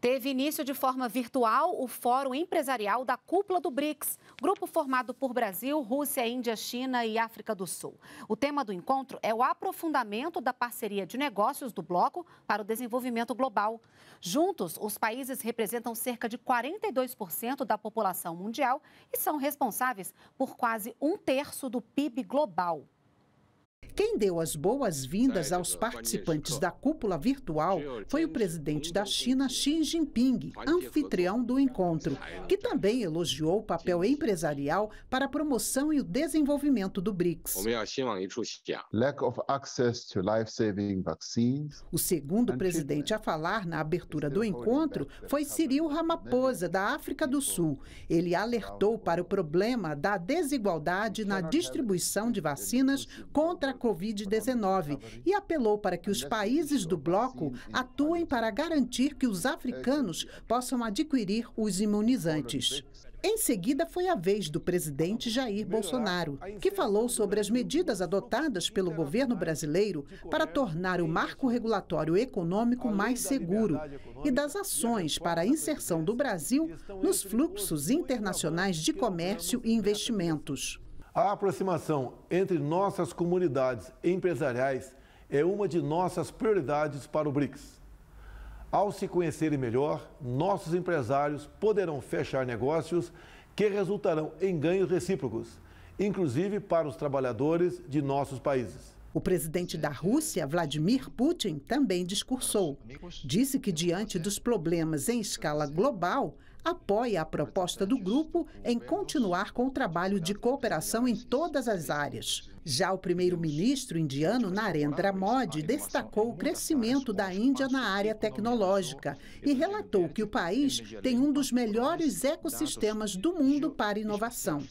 Teve início de forma virtual o Fórum Empresarial da Cúpula do BRICS, grupo formado por Brasil, Rússia, Índia, China e África do Sul. O tema do encontro é o aprofundamento da parceria de negócios do bloco para o desenvolvimento global. Juntos, os países representam cerca de 42% da população mundial e são responsáveis por quase um terço do PIB global. Quem deu as boas-vindas aos participantes da cúpula virtual foi o presidente da China, Xi Jinping, anfitrião do encontro, que também elogiou o papel empresarial para a promoção e o desenvolvimento do BRICS. O é segundo presidente a falar na abertura do encontro foi Cyril Ramaphosa, da África do Sul. Ele alertou para o problema da desigualdade na distribuição de vacinas contra a Covid-19 e apelou para que os países do bloco atuem para garantir que os africanos é, possam adquirir os imunizantes. Em seguida, foi a vez do presidente Jair Bolsonaro, que falou sobre as medidas adotadas pelo governo brasileiro para tornar o marco regulatório econômico mais seguro e das ações para a inserção do Brasil nos fluxos internacionais de comércio e investimentos. A aproximação entre nossas comunidades empresariais é uma de nossas prioridades para o BRICS. Ao se conhecerem melhor, nossos empresários poderão fechar negócios que resultarão em ganhos recíprocos, inclusive para os trabalhadores de nossos países. O presidente da Rússia, Vladimir Putin, também discursou. Disse que, diante dos problemas em escala global, apoia a proposta do grupo em continuar com o trabalho de cooperação em todas as áreas. Já o primeiro-ministro indiano Narendra Modi destacou o crescimento da Índia na área tecnológica e relatou que o país tem um dos melhores ecossistemas do mundo para inovação.